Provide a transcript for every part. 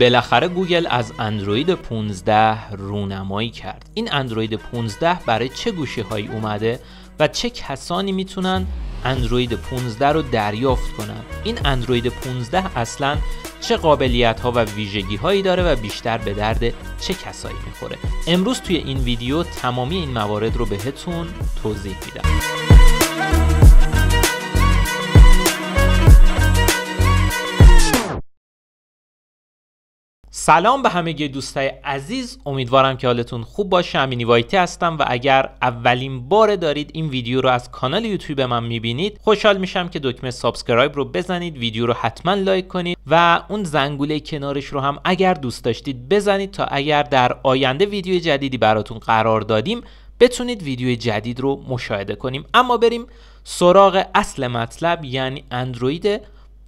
بالاخره گوگل از اندروید 15 رونمایی کرد این اندروید 15 برای چه گوشی هایی اومده و چه کسانی میتونن اندروید 15 رو دریافت کنن این اندروید 15 اصلا چه قابلیت ها و ویژگی هایی داره و بیشتر به درد چه کسایی میخوره امروز توی این ویدیو تمامی این موارد رو بهتون توضیح میدم سلام به همه دوستای عزیز امیدوارم که حالتون خوب باشه امینی وایتی هستم و اگر اولین بار دارید این ویدیو رو از کانال یوتیوب من میبینید خوشحال میشم که دکمه سابسکرایب رو بزنید ویدیو رو حتما لایک کنید و اون زنگوله کنارش رو هم اگر دوست داشتید بزنید تا اگر در آینده ویدیو جدیدی براتون قرار دادیم بتونید ویدیو جدید رو مشاهده کنیم اما بریم سراغ اصل مطلب یعنی اندروید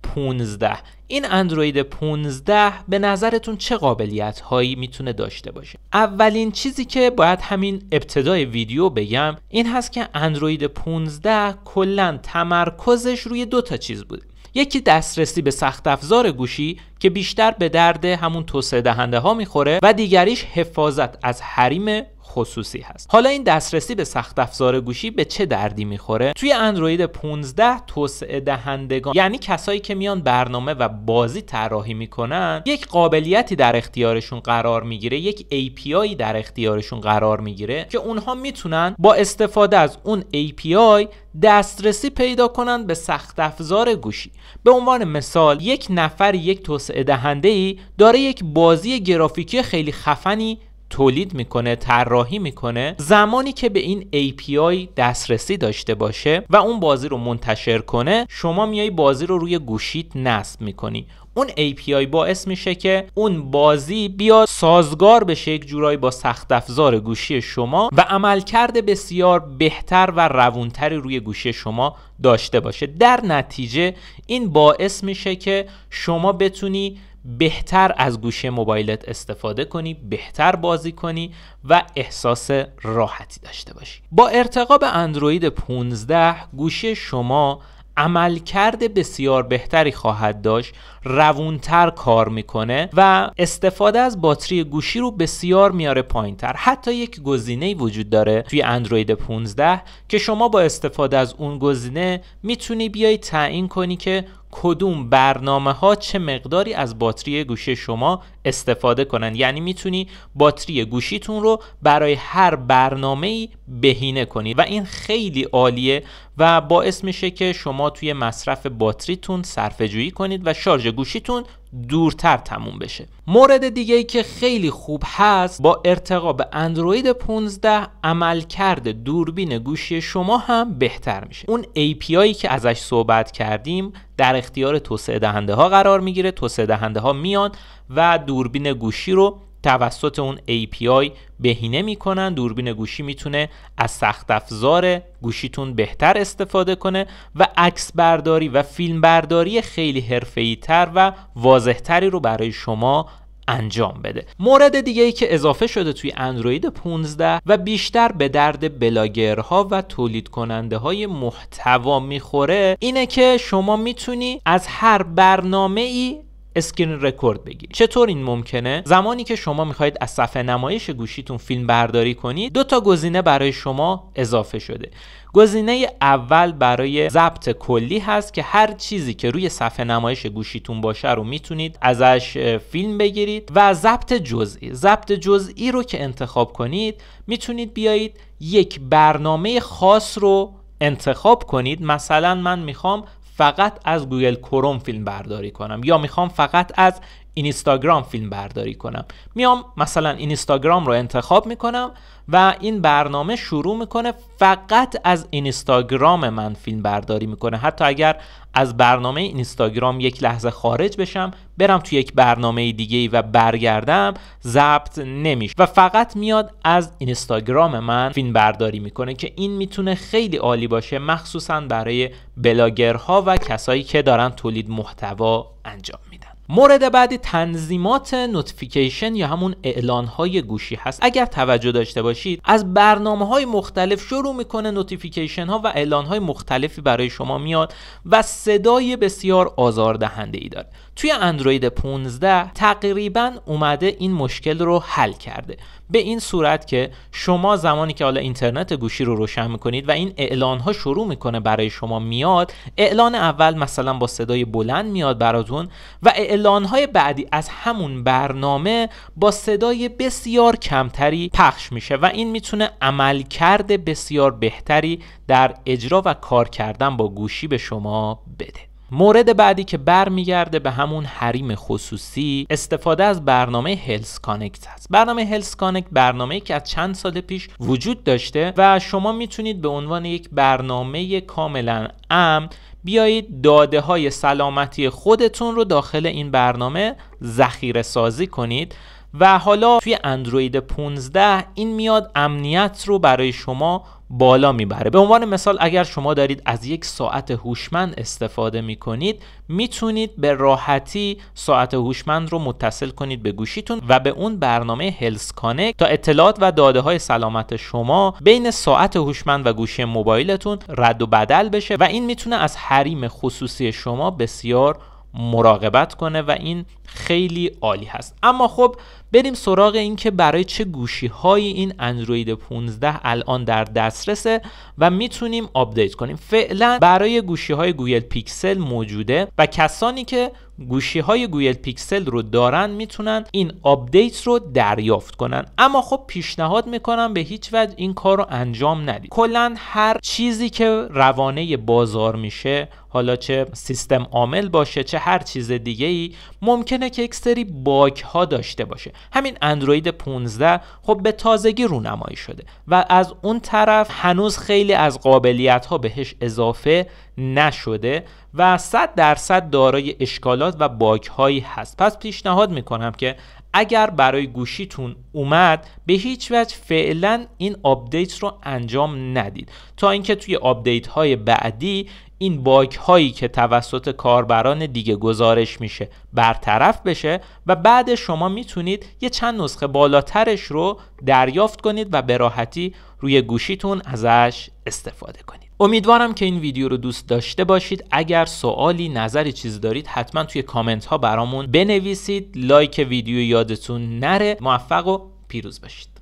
15 این اندروید 15 به نظرتون چه قابلیت هایی میتونه داشته باشه اولین چیزی که باید همین ابتدای ویدیو بگم این هست که اندروید 15 کلا تمرکزش روی دو تا چیز بوده یکی دسترسی به سخت افزار گوشی که بیشتر به درد همون توسعه دهنده ها میخوره و دیگریش حفاظت از حریم خصوصی هست حالا این دسترسی به سخت افزار گوشی به چه دردی میخوره توی اندروید 15 توسعه دهندگان یعنی کسایی که میان برنامه و بازی طراحی میکنن یک قابلیتی در اختیارشون قرار میگیره یک API در اختیارشون قرار میگیره که اونها میتونن با استفاده از اون API دسترسی پیدا کنند به سخت افزار گوشی به عنوان مثال یک نفر یک توسعه دهنده ای داره یک بازی گرافیکی خیلی خفنی تولید میکنه طراحی میکنه زمانی که به این API دسترسی داشته باشه و اون بازی رو منتشر کنه شما میای بازی رو روی گوشیت نصب میکنی اون API باعث میشه که اون بازی بیا سازگار بشه یک جورایی با سخت افزار گوشی شما و عملکرد بسیار بهتر و روونتری روی گوشی شما داشته باشه در نتیجه این باعث میشه که شما بتونی بهتر از گوشه موبایلت استفاده کنی بهتر بازی کنی و احساس راحتی داشته باشی با ارتقا به اندروید 15 گوشه شما عملکرد بسیار بهتری خواهد داشت روونتر کار میکنه و استفاده از باتری گوشی رو بسیار میاره تر حتی یک گزینه وجود داره توی اندروید 15 که شما با استفاده از اون گزینه میتونی بیای تعیین کنی که کدوم برنامه ها چه مقداری از باتری گوشی شما استفاده کنند یعنی میتونی باتری گوشیتون رو برای هر برنامه ای بهینه کنید و این خیلی عالیه و باعث میشه که شما توی مصرف باتریتون صرفه کنید و شارژ گوشیتون دورتر تموم بشه مورد دیگه ای که خیلی خوب هست با ارتقا به اندروید 15 عملکرد دوربین گوشی شما هم بهتر میشه اون API که ازش صحبت کردیم در اختیار توسعه دهنده ها قرار میگیره توسعه دهنده ها میان و دوربین گوشی رو توسط اون API بهینه میکنن دوربین گوشی میتونه از سخت افزار گوشیتون بهتر استفاده کنه و عکس برداری و فیلم برداری خیلی ای تر و واضحتری رو برای شما انجام بده مورد دیگه ای که اضافه شده توی اندروید 15 و بیشتر به درد بلاگرها و تولید کننده های محتوا میخوره اینه که شما میتونی از هر برنامه ای اسکرین رکورد بگیرید چطور این ممکنه زمانی که شما میخواهید از صفحه نمایش گوشیتون فیلم برداری کنید دو تا گزینه برای شما اضافه شده گزینه اول برای ضبط کلی هست که هر چیزی که روی صفحه نمایش گوشیتون باشه رو میتونید ازش فیلم بگیرید و ضبط جزئی ضبط جزئی رو که انتخاب کنید میتونید بیایید یک برنامه خاص رو انتخاب کنید مثلا من میخوام فقط از گوگل کروم فیلم برداری کنم یا میخوام فقط از اینستاگرام فیلم برداری کنم میام مثلا اینستاگرام رو انتخاب میکنم و این برنامه شروع میکنه فقط از اینستاگرام من فیلم برداری میکنه حتی اگر از برنامه اینستاگرام یک لحظه خارج بشم برم توی یک برنامه دیگه و برگردم ضبط نمیشه و فقط میاد از اینستاگرام من فیلم برداری میکنه که این میتونه خیلی عالی باشه مخصوصا برای بلاگرها و کسایی که دارن تولید محتوا انجام مورد بعدی تنظیمات نوتیفیکیشن یا همون اعلان های گوشی هست اگر توجه داشته باشید از برنامه های مختلف شروع میکنه نوتیفیکیشن ها و اعلان های مختلفی برای شما میاد و صدای بسیار آزاردهنده ای داره توی اندروید 15 تقریبا اومده این مشکل رو حل کرده به این صورت که شما زمانی که حالا اینترنت گوشی رو روشن میکنید و این اعلان ها شروع میکنه برای شما میاد اعلان اول مثلا با صدای بلند میاد براتون و های بعدی از همون برنامه با صدای بسیار کمتری پخش میشه و این میتونه عملکرد بسیار بهتری در اجرا و کار کردن با گوشی به شما بده مورد بعدی که برمیگرده به همون حریم خصوصی استفاده از برنامه هلس کانکت است برنامه هلس کانکت برنامه که از چند سال پیش وجود داشته و شما میتونید به عنوان یک برنامه کاملا امن بیایید داده های سلامتی خودتون رو داخل این برنامه ذخیره سازی کنید و حالا توی اندروید 15 این میاد امنیت رو برای شما بالا میبره به عنوان مثال اگر شما دارید از یک ساعت هوشمند استفاده میکنید میتونید به راحتی ساعت هوشمند رو متصل کنید به گوشیتون و به اون برنامه هلس کانکت تا اطلاعات و داده های سلامت شما بین ساعت هوشمند و گوشی موبایلتون رد و بدل بشه و این میتونه از حریم خصوصی شما بسیار مراقبت کنه و این خیلی عالی هست اما خب بریم سراغ اینکه برای چه گوشی های این اندروید 15 الان در دسترسه و میتونیم آپدیت کنیم فعلا برای گوشی های گوگل پیکسل موجوده و کسانی که گوشی های گوگل پیکسل رو دارن میتونن این آپدیت رو دریافت کنن اما خب پیشنهاد میکنم به هیچ وجه این کار رو انجام ندید کلا هر چیزی که روانه بازار میشه حالا چه سیستم عامل باشه چه هر چیز دیگه ای ممکنه که یک سری ها داشته باشه همین اندروید 15 خب به تازگی رونمایی شده و از اون طرف هنوز خیلی از قابلیت ها بهش اضافه نشده و 100 درصد دارای اشکالات و باگ هایی هست پس پیشنهاد میکنم که اگر برای گوشیتون اومد به هیچ وجه فعلا این آپدیت رو انجام ندید تا اینکه توی آپدیت های بعدی این باگ هایی که توسط کاربران دیگه گزارش میشه برطرف بشه و بعد شما میتونید یه چند نسخه بالاترش رو دریافت کنید و به راحتی روی گوشیتون ازش استفاده کنید امیدوارم که این ویدیو رو دوست داشته باشید اگر سوالی نظری چیز دارید حتما توی کامنت ها برامون بنویسید لایک ویدیو یادتون نره موفق و پیروز باشید